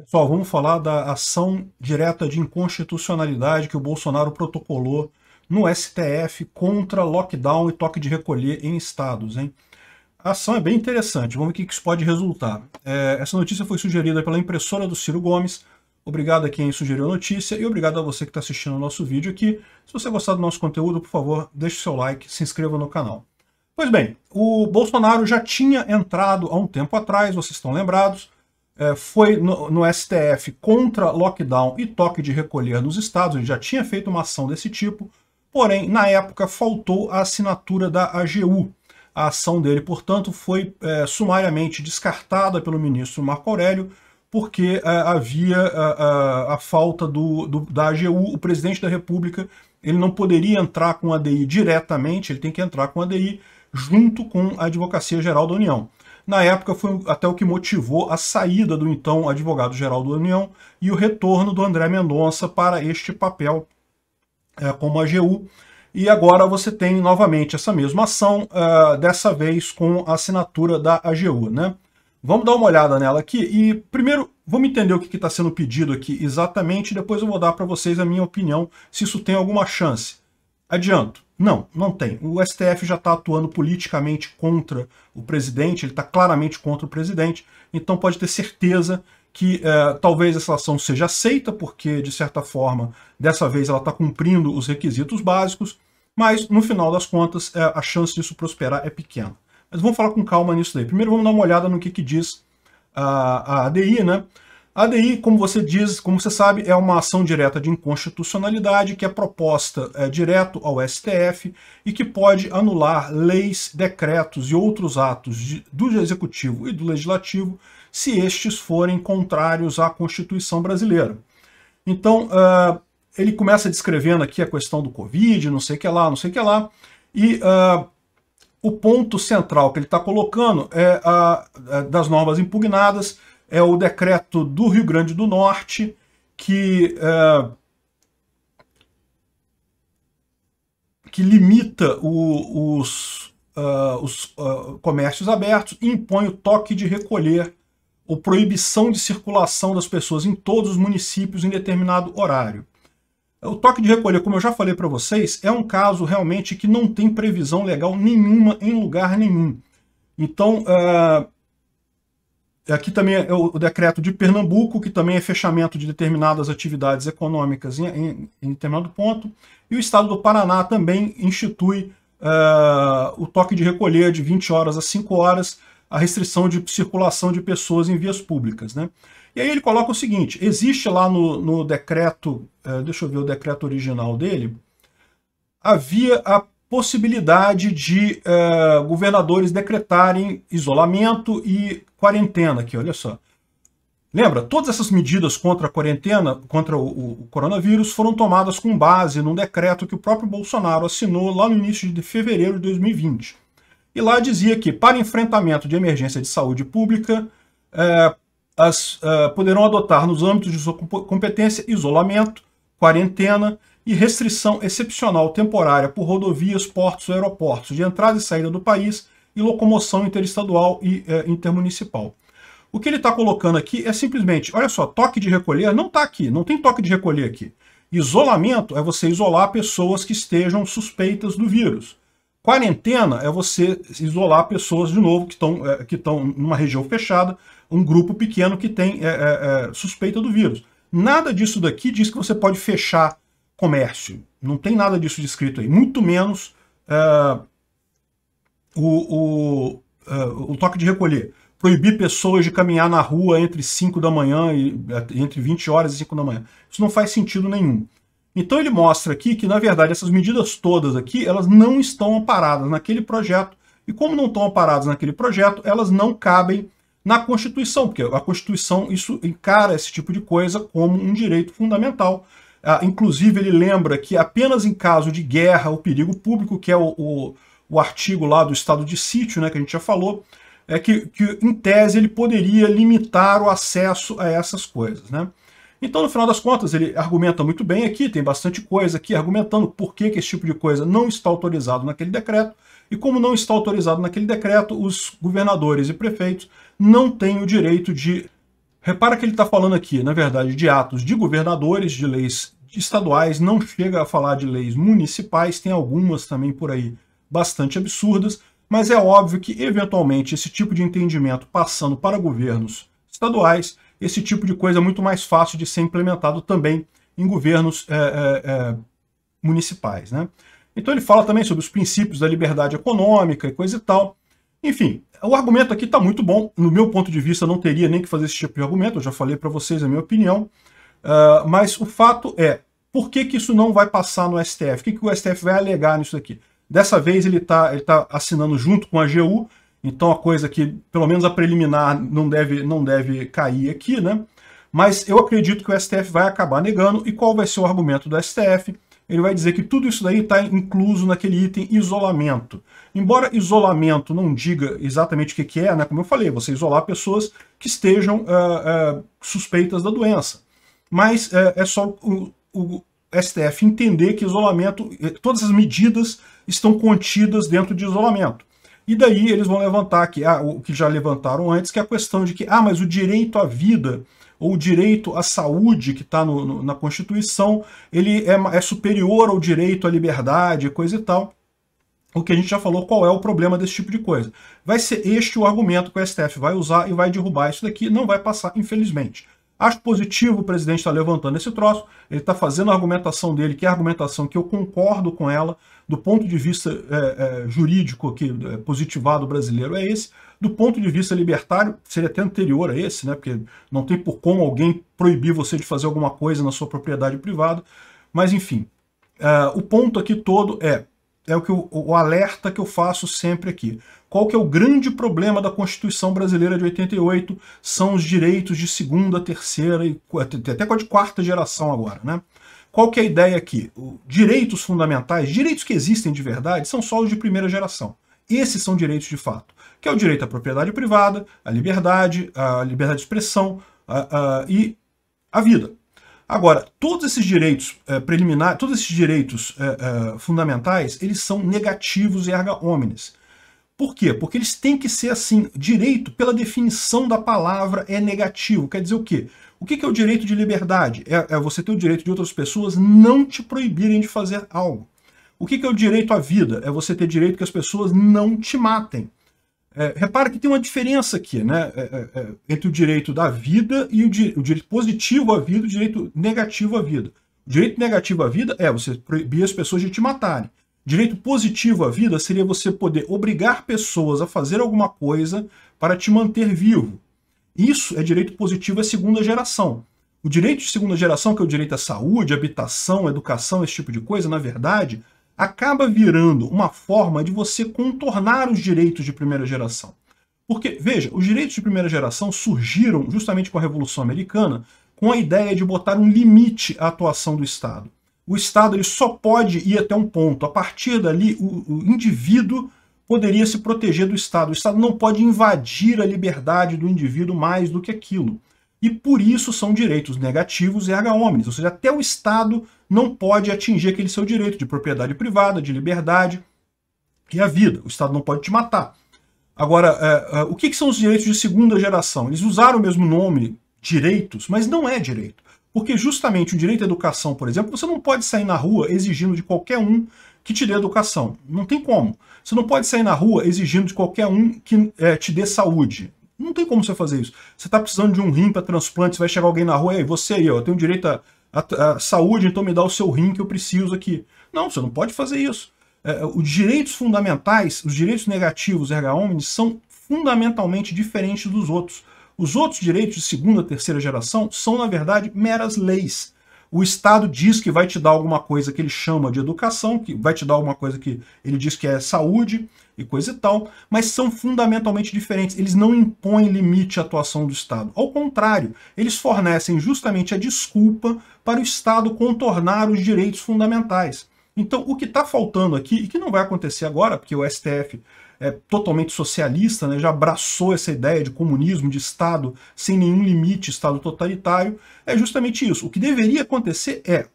Pessoal, vamos falar da ação direta de inconstitucionalidade que o Bolsonaro protocolou no STF contra lockdown e toque de recolher em estados. Hein? A ação é bem interessante, vamos ver o que isso pode resultar. É, essa notícia foi sugerida pela impressora do Ciro Gomes, Obrigado a quem sugeriu a notícia e obrigado a você que está assistindo o nosso vídeo aqui. Se você gostar do nosso conteúdo, por favor, deixe seu like, se inscreva no canal. Pois bem, o Bolsonaro já tinha entrado há um tempo atrás, vocês estão lembrados, é, foi no, no, STF contra lockdown e toque de recolher nos estados, ele já tinha feito uma ação desse tipo, porém, na época, faltou a assinatura da AGU. A ação dele, portanto, foi é, sumariamente descartada pelo ministro Marco Aurélio, porque é, havia a, é, a, é, a falta do, do, da AGU, o presidente da República ele não poderia entrar com a ADI diretamente, ele tem que entrar com a ADI junto com a Advocacia Geral da União. Na época foi até o que motivou a saída do então advogado-geral da União e o retorno do André Mendonça para este papel é, como AGU. E agora você tem novamente essa mesma ação, uh, dessa vez com a assinatura da AGU. Né? Vamos dar uma olhada nela aqui e primeiro vamos entender o que está sendo pedido aqui exatamente, depois eu vou dar para vocês a minha opinião se isso tem alguma chance. Adianto, não, não tem. O STF já está atuando politicamente contra o presidente, ele está claramente contra o presidente, então pode ter certeza que é, talvez essa ação seja aceita, porque, de certa forma, dessa vez ela está cumprindo os requisitos básicos, mas, no final das contas, eh, a chance disso prosperar é pequena. Mas vamos falar com calma nisso daí. Primeiro vamos dar uma olhada no que, que diz a, a ADI, né? A ADI, como você diz, como você sabe, é uma ação direta de inconstitucionalidade que é proposta é, direto ao STF e que pode anular leis, decretos e outros atos de, do Executivo e do Legislativo se estes forem contrários à Constituição brasileira. Então, uh, ele começa descrevendo aqui a questão do Covid, não sei o que lá, não sei o que lá, e uh, o ponto central que ele está colocando é a, a, é, das normas impugnadas é o decreto do Rio Grande do Norte, que, é, que limita o, os, uh, os uh, comércios abertos e impõe o toque de recolher ou proibição de circulação das pessoas em todos os municípios em determinado horário. O toque de recolher, como eu já falei para vocês, é um caso realmente que não tem previsão legal nenhuma em lugar nenhum. Então, uh, Aqui também é o decreto de Pernambuco, que também é fechamento de determinadas atividades econômicas em, em, em determinado ponto. E o estado do Paraná também institui uh, o toque de recolher de 20 horas a 5 horas, a restrição de circulação de pessoas em vias públicas. Né? E aí ele coloca o seguinte: existe lá no, no decreto, uh, deixa eu ver o decreto original dele, havia a possibilidade de eh, governadores decretarem isolamento e quarentena aqui, olha só. Lembra, todas essas medidas contra a quarentena, contra o, o, coronavírus, foram tomadas com base num decreto que o próprio Bolsonaro assinou lá no início de fevereiro de 2020. E lá dizia que, para enfrentamento de emergência de saúde pública, eh, as, eh, poderão adotar nos âmbitos de sua competência isolamento, quarentena, e restrição excepcional temporária por rodovias, portos ou aeroportos de entrada e saída do país e locomoção interestadual e é, intermunicipal. O que ele está colocando aqui é simplesmente, olha só, toque de recolher não está aqui, não tem toque de recolher aqui. Isolamento é você isolar pessoas que estejam suspeitas do vírus. Quarentena é você isolar pessoas, de novo, que estão é, que estão numa região fechada, um grupo pequeno que tem é, é, é, suspeita do vírus. Nada disso daqui diz que você pode fechar comércio. Não tem nada disso descrito aí, muito menos uh, o, o, uh, o, toque de recolher. Proibir pessoas de caminhar na rua entre 5 da manhã e eh, entre 20 horas e 5 da manhã. Isso não faz sentido nenhum. Então ele mostra aqui que, na verdade, essas medidas todas aqui, elas não estão amparadas naquele projeto. E como não estão amparadas naquele projeto, elas não cabem na Constituição, porque a Constituição isso encara esse tipo de coisa como um direito fundamental. Ah, inclusive, ele lembra que apenas em caso de guerra ou perigo público, que é o, o, o, artigo lá do estado de sítio, né, que a gente já falou, é que, que, em tese, ele poderia limitar o acesso a essas coisas. Né? Então, no final das contas, ele argumenta muito bem aqui, tem bastante coisa aqui argumentando por que, que esse tipo de coisa não está autorizado naquele decreto, e como não está autorizado naquele decreto, os governadores e prefeitos não têm o direito de Repara que ele está falando aqui, na verdade, de atos de governadores, de leis estaduais, não chega a falar de leis municipais, tem algumas também por aí bastante absurdas, mas é óbvio que, eventualmente, esse tipo de entendimento passando para governos estaduais, esse tipo de coisa é muito mais fácil de ser implementado também em governos é, é, é, municipais. Né? Então ele fala também sobre os princípios da liberdade econômica e coisa e tal. Enfim, o argumento aqui está muito bom. No meu ponto de vista, não teria nem que fazer esse tipo de argumento, eu já falei para vocês a minha opinião. Ah, mas o fato é, por que, que isso não vai passar no STF? O que, que o STF vai alegar nisso aqui? Dessa vez ele está ele tá assinando junto com a AGU, então a coisa que, pelo menos a preliminar, não deve, não deve cair aqui, né? Mas eu acredito que o STF vai acabar negando, e qual vai ser o argumento do STF? Ele vai dizer que tudo isso daí está incluso naquele item isolamento. Embora isolamento não diga exatamente o que, que é, né? Como eu falei, você isolar pessoas que estejam uh, uh, suspeitas da doença mas é, é só o, o STF entender que isolamento, é, todas as medidas estão contidas dentro de isolamento. E daí eles vão levantar que ah, o que já levantaram antes, que é a questão de que, ah, mas o direito à vida ou o direito à saúde que está na Constituição, ele é, é, superior ao direito à liberdade, coisa e tal. O que a gente já falou, qual é o problema desse tipo de coisa. Vai ser este o argumento que o STF vai usar e vai derrubar isso daqui, não vai passar, infelizmente. Acho positivo o presidente estar tá levantando esse troço, ele está fazendo a argumentação dele, que é a argumentação que eu concordo com ela, do ponto de vista é, é, jurídico, que é, positivado brasileiro é esse, do ponto de vista libertário, seria até anterior a esse, né? porque não tem por como alguém proibir você de fazer alguma coisa na sua propriedade privada, mas enfim, é, o ponto aqui todo é é o, que eu, o alerta que eu faço sempre aqui. Qual que é o grande problema da Constituição Brasileira de 88? São os direitos de segunda, terceira e até de quarta geração agora, né? Qual que é a ideia aqui? Direitos fundamentais, direitos que existem de verdade, são só os de primeira geração. Esses são direitos de fato, que é o direito à propriedade privada, à liberdade, à liberdade de expressão a, e à vida. Agora, todos esses direitos eh, preliminares, todos esses direitos eh, eh, fundamentais, eles são negativos e erga omnes. Por quê? Porque eles têm que ser assim. Direito, pela definição da palavra, é negativo. Quer dizer o quê? O que é o direito de liberdade? É, é você ter o direito de outras pessoas não te proibirem de fazer algo. O que é o direito à vida? É você ter direito que as pessoas não te matem. É, repara que tem uma diferença aqui, né? É, é, é, entre o direito da vida e o, di o, direito positivo à vida e o direito negativo à vida. O direito negativo à vida é você proibir as pessoas de te matarem. Direito positivo à vida seria você poder obrigar pessoas a fazer alguma coisa para te manter vivo. Isso é direito positivo à segunda geração. O direito de segunda geração, que é o direito à saúde, habitação, educação, esse tipo de coisa, na verdade, acaba virando uma forma de você contornar os direitos de primeira geração. Porque, veja, os direitos de primeira geração surgiram justamente com a Revolução Americana, com a ideia de botar um limite à atuação do Estado. O Estado ele só pode ir até um ponto. A partir dali, o, o indivíduo poderia se proteger do Estado. O Estado não pode invadir a liberdade do indivíduo mais do que aquilo. E por isso são direitos negativos e erga omnes, ou seja, até o Estado não pode atingir aquele seu direito de propriedade privada, de liberdade e é a vida. O Estado não pode te matar. Agora, é, é, o que, que são os direitos de segunda geração? Eles usaram o mesmo nome, direitos, mas não é direito. Porque justamente o direito à educação, por exemplo, você não pode sair na rua exigindo de qualquer um que te dê educação. Não tem como. Você não pode sair na rua exigindo de qualquer um que é, te dê saúde. Não tem como você fazer isso. Você está precisando de um rim para transplante, você vai chegar alguém na rua e aí, você aí, eu tem direito a a, a saúde, então me dá o seu rim que eu preciso aqui. Não, você não pode fazer isso. É, os direitos fundamentais, os direitos negativos erga omnes, são fundamentalmente diferentes dos outros. Os outros direitos de segunda, terceira geração são, na verdade, meras leis. O Estado diz que vai te dar alguma coisa que ele chama de educação, que vai te dar alguma coisa que ele diz que é saúde, e coisa e tal, mas são fundamentalmente diferentes. Eles não impõem limite à atuação do Estado. Ao contrário, eles fornecem justamente a desculpa para o Estado contornar os direitos fundamentais. Então, o que está faltando aqui, e que não vai acontecer agora, porque o STF é totalmente socialista, né, já abraçou essa ideia de comunismo, de Estado sem nenhum limite, Estado totalitário, é justamente isso. O que deveria acontecer é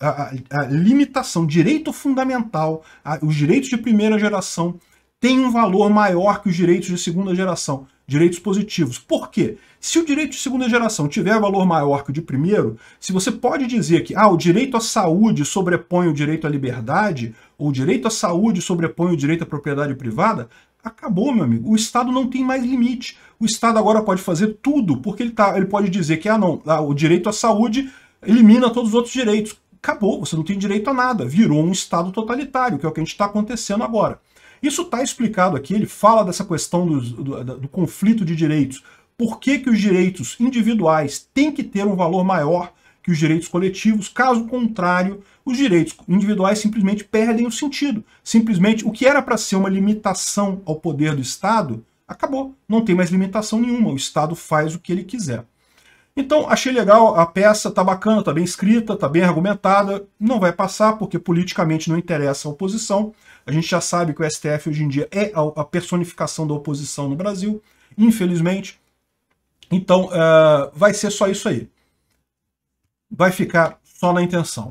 a, a, a limitação, direito fundamental, a, os direitos de primeira geração tem um valor maior que os direitos de segunda geração, direitos positivos. Por quê? Se o direito de segunda geração tiver valor maior que o de primeiro, se você pode dizer que ah, o direito à saúde sobrepõe o direito à liberdade, ou o direito à saúde sobrepõe o direito à propriedade privada, acabou, meu amigo. O Estado não tem mais limite. O Estado agora pode fazer tudo, porque ele, tá, ele pode dizer que ah, não, ah, o direito à saúde elimina todos os outros direitos. Acabou, você não tem direito a nada. Virou um Estado totalitário, que é o que a gente está acontecendo agora. Isso está explicado aqui, ele fala dessa questão do, do, do conflito de direitos. Por que, que os direitos individuais têm que ter um valor maior que os direitos coletivos? Caso contrário, os direitos individuais simplesmente perdem o sentido. Simplesmente o que era para ser uma limitação ao poder do Estado acabou. Não tem mais limitação nenhuma. O Estado faz o que ele quiser. Então, achei legal, a peça tá bacana, tá bem escrita, tá bem argumentada, não vai passar porque politicamente não interessa a oposição. A gente já sabe que o STF hoje em dia é a personificação da oposição no Brasil, infelizmente. Então, uh, vai ser só isso aí. Vai ficar só na intenção